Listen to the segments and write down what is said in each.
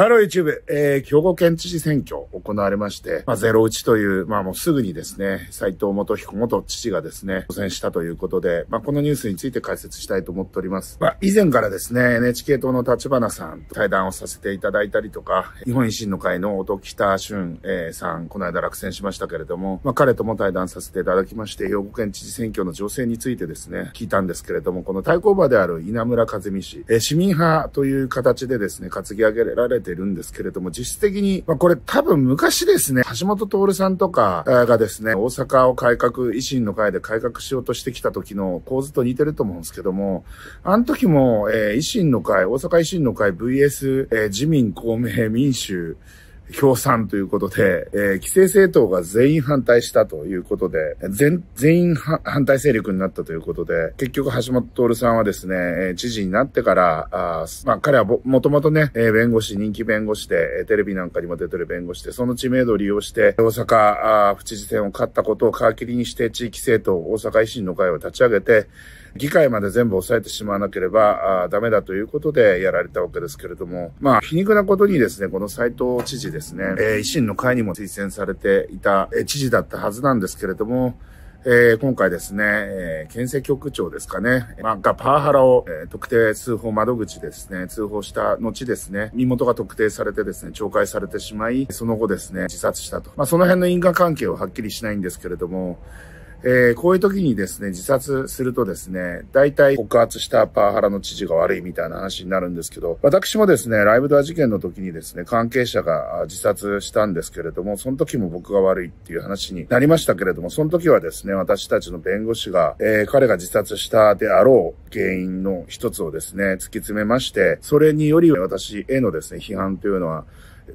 ハロー YouTube、えー、兵庫県知事選挙行われまして、まあ、ゼロ打ちという、まあもうすぐにですね、斎藤元彦元知事がですね、当選したということで、まあこのニュースについて解説したいと思っております。まあ以前からですね、NHK 党の立花さんと対談をさせていただいたりとか、日本維新の会の音北俊、えー、さん、この間落選しましたけれども、まあ彼とも対談させていただきまして、兵庫県知事選挙の情勢についてですね、聞いたんですけれども、この対抗馬である稲村和美氏、えー、市民派という形でですね、担ぎ上げられててるんですけれども、実質的に、まあ、これ多分昔ですね、橋本徹さんとかがですね、大阪を改革、維新の会で改革しようとしてきた時の構図と似てると思うんですけども、あの時も、えー、維新の会、大阪維新の会 VS、えー、自民、公明、民衆、協賛ということで、えー、規制政党が全員反対したということで、全、全員反対勢力になったということで、結局橋本徹さんはですね、えー、知事になってから、あまあ彼はもともとね、えー、弁護士、人気弁護士で、テレビなんかにも出てる弁護士で、その知名度を利用して、大阪あ府知事選を勝ったことを皮切りにして、地域政党、大阪維新の会を立ち上げて、議会まで全部抑えてしまわなければあダメだということでやられたわけですけれども、まあ、皮肉なことにですね、この斎藤知事ですね、えー、維新の会にも推薦されていた、えー、知事だったはずなんですけれども、えー、今回ですね、えー、県政局長ですかね、まあ、がパワハラを、えー、特定通報窓口ですね、通報した後ですね、身元が特定されてですね、懲戒されてしまい、その後ですね、自殺したと。まあ、その辺の因果関係ははっきりしないんですけれども、えー、こういう時にですね、自殺するとですね、大体告発したパワハラの知事が悪いみたいな話になるんですけど、私もですね、ライブドア事件の時にですね、関係者が自殺したんですけれども、その時も僕が悪いっていう話になりましたけれども、その時はですね、私たちの弁護士が、えー、彼が自殺したであろう原因の一つをですね、突き詰めまして、それにより私へのですね、批判というのは、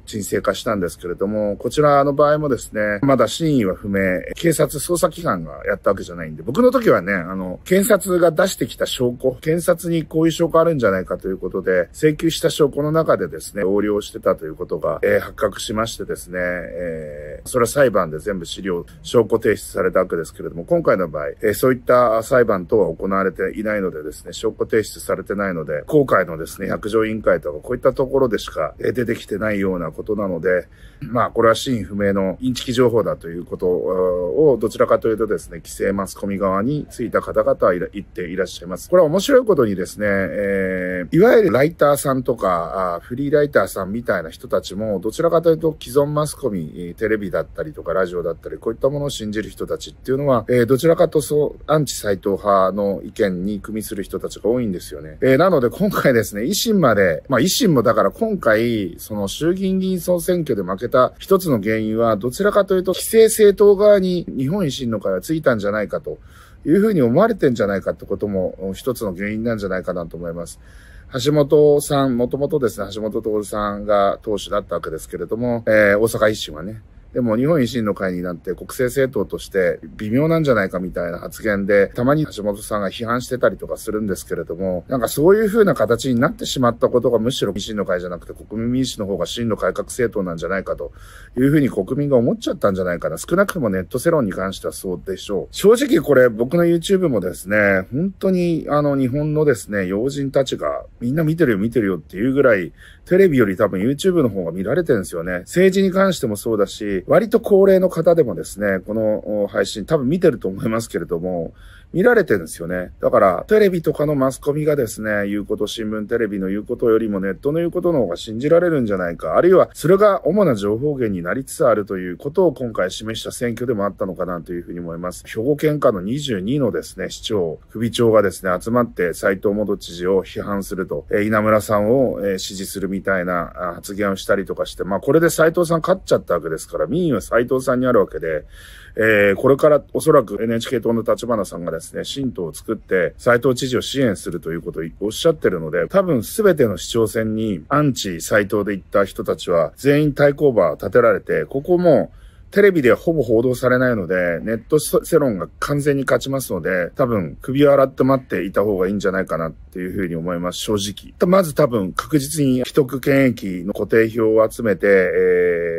沈静化したんですけれども、こちらの場合もですね、まだ真意は不明、警察捜査機関がやったわけじゃないんで、僕の時はね、あの、検察が出してきた証拠、検察にこういう証拠あるんじゃないかということで、請求した証拠の中でですね、横領してたということが、えー、発覚しましてですね、えー、それは裁判で全部資料、証拠提出されたわけですけれども、今回の場合、えー、そういった裁判等は行われていないのでですね、証拠提出されてないので、今回のですね、百条委員会とかこういったところでしか、えー、出てきてないようななことなので、まあ、これは真意不明のインチキ情報だということを、どちらかというとですね、規制マスコミ側についた方々は言っていらっしゃいます。これは面白いことにですね、えー、いわゆるライターさんとか、フリーライターさんみたいな人たちも、どちらかというと既存マスコミ、テレビだったりとか、ラジオだったり、こういったものを信じる人たちっていうのは、えー、どちらかとそう、アンチ斎藤派の意見に組みする人たちが多いんですよね。えー、なので今回ですね、維新まで、まあ維新もだから今回、その衆議院銀議員総選挙で負けた一つの原因は、どちらかというと、規制政党側に日本維新の会はついたんじゃないかというふうに思われてんじゃないかってことも、一つの原因なんじゃないかなと思います。橋本さん、もともとですね、橋本徹さんが党首だったわけですけれども、えー、大阪維新はね、でも日本維新の会になって国政政党として微妙なんじゃないかみたいな発言で、たまに橋本さんが批判してたりとかするんですけれども、なんかそういう風な形になってしまったことがむしろ維新の会じゃなくて国民民主の方が真の改革政党なんじゃないかという風に国民が思っちゃったんじゃないかな。少なくともネット世論に関してはそうでしょう。正直これ僕の YouTube もですね、本当にあの日本のですね、要人たちがみんな見てるよ見てるよっていうぐらいテレビより多分 YouTube の方が見られてるんですよね。政治に関してもそうだし、割と高齢の方でもですね、この配信多分見てると思いますけれども、見られてるんですよね。だから、テレビとかのマスコミがですね、言うこと、新聞テレビの言うことよりもネットの言うことの方が信じられるんじゃないか。あるいは、それが主な情報源になりつつあるということを今回示した選挙でもあったのかなというふうに思います。兵庫県下の22のですね、市長、首長がですね、集まって斎藤元知事を批判すると、え稲村さんを、え支持するみたいな発言をしたりとかして、まあこれで斎藤さん勝っちゃったわけですから、民意は斎藤さんにあるわけで、えー、これからおそらく NHK 党の立花さんがですね、新党を作って、斎藤知事を支援するということをおっしゃってるので、多分全ての市長選にアンチ斎藤で行った人たちは全員対抗馬立てられて、ここもテレビでほぼ報道されないので、ネット世論が完全に勝ちますので、多分首を洗って待っていた方がいいんじゃないかなっていうふうに思います、正直。まず多分確実に既得権益の固定票を集めて、えー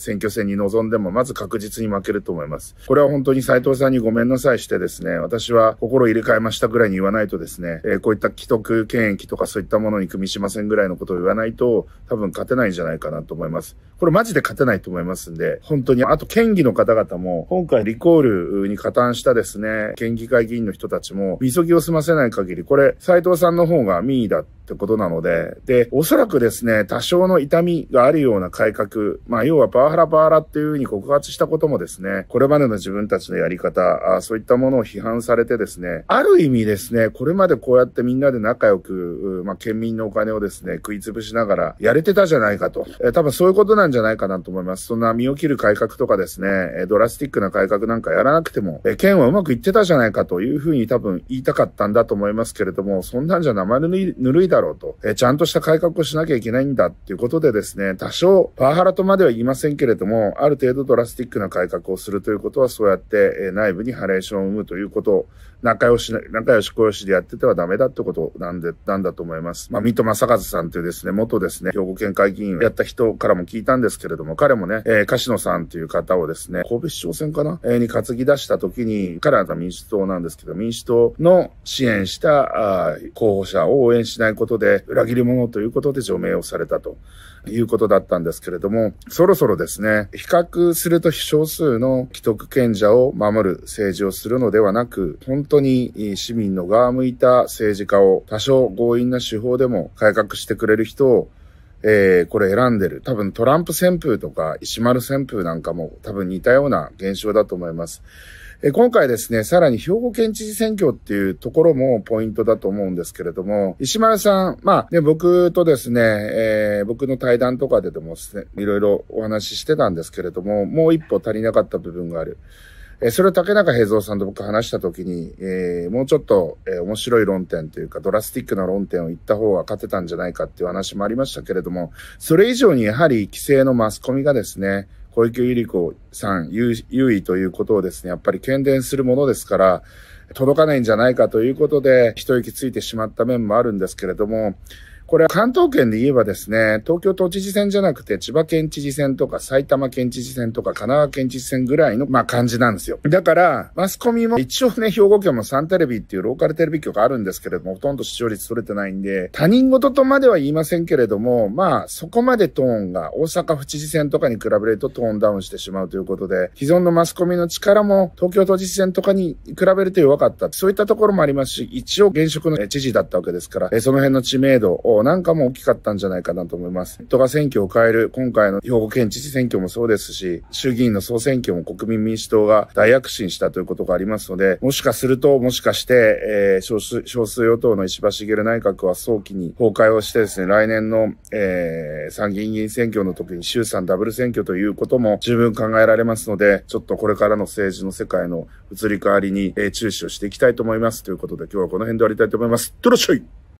選挙戦に臨んでもまず確実に負けると思います。これは本当に斉藤さんにごめんなさいしてですね、私は心入れ替えましたぐらいに言わないとですね、えー、こういった既得権益とかそういったものに組みしませんぐらいのことを言わないと多分勝てないんじゃないかなと思います。これマジで勝てないと思いますんで、本当に、あと県議の方々も、今回リコールに加担したですね、県議会議員の人たちも、みそぎを済ませない限り、これ斉藤さんの方が民意だってってことなので、で、おそらくですね、多少の痛みがあるような改革、まあ、要はパワハラパワハラっていうふうに告発したこともですね、これまでの自分たちのやり方、あそういったものを批判されてですね、ある意味ですね、これまでこうやってみんなで仲良く、まあ、県民のお金をですね、食い潰しながらやれてたじゃないかと、えー、多分そういうことなんじゃないかなと思います。そんな身を切る改革とかですね、えドラスティックな改革なんかやらなくても、えー、県はうまくいってたじゃないかというふうに多分言いたかったんだと思いますけれども、そんなんじゃ生ぬるいだだろうと、えちゃんとした改革をしなきゃいけないんだっていうことでですね、多少パワハラとまでは言いませんけれども、ある程度ドラスティックな改革をするということはそうやって、え内部にハレーションを生むということ仲良し、仲良し小良しでやっててはダメだってことなんで、なんだと思います。まあ、水戸正和さんというですね、元ですね、兵庫県会議員をやった人からも聞いたんですけれども、彼もね、えー、柏野さんという方をですね、神戸市長選かなえー、に担ぎ出した時に、彼は民主党なんですけど、民主党の支援した、あ候補者を応援しないことで、裏切り者ということで除名をされたと。いうことだったんですけれども、そろそろですね、比較すると非少数の既得権者を守る政治をするのではなく、本当に市民の側向いた政治家を多少強引な手法でも改革してくれる人をえー、これ選んでる。多分トランプ旋風とか石丸旋風なんかも多分似たような現象だと思います。え今回ですね、さらに兵庫県知事選挙っていうところもポイントだと思うんですけれども、石丸さん、まあ、ね、僕とですね、えー、僕の対談とかででもね、いろいろお話ししてたんですけれども、もう一歩足りなかった部分がある。えそれを竹中平蔵さんと僕話した時に、えー、もうちょっと、えー、面白い論点というか、ドラスティックな論点を言った方が勝てたんじゃないかっていう話もありましたけれども、それ以上にやはり規制のマスコミがですね、小池百合子さん優位ということをですね、やっぱり喧伝するものですから、届かないんじゃないかということで、一息ついてしまった面もあるんですけれども、これ関東圏で言えばですね、東京都知事選じゃなくて千葉県知事選とか埼玉県知事選とか神奈川県知事選ぐらいの、まあ、感じなんですよ。だから、マスコミも一応ね、兵庫県もサンテレビっていうローカルテレビ局あるんですけれども、ほとんど視聴率取れてないんで、他人事とまでは言いませんけれども、まあ、そこまでトーンが大阪府知事選とかに比べるとトーンダウンしてしまうということで、既存のマスコミの力も東京都知事選とかに比べると弱かった。そういったところもありますし、一応現職の知事だったわけですから、その辺の知名度を動なんかも大きかったんじゃないかなと思います。人が選挙を変える、今回の兵庫県知事選挙もそうですし、衆議院の総選挙も国民民主党が大躍進したということがありますので、もしかすると、もしかして、えー、少数、少数与党の石破茂内閣は早期に崩壊をしてですね、来年の、えー、参議院議員選挙の時に衆参ダブル選挙ということも十分考えられますので、ちょっとこれからの政治の世界の移り変わりに、えー、注視をしていきたいと思います。ということで今日はこの辺で終わりたいと思います。いってらっしゃい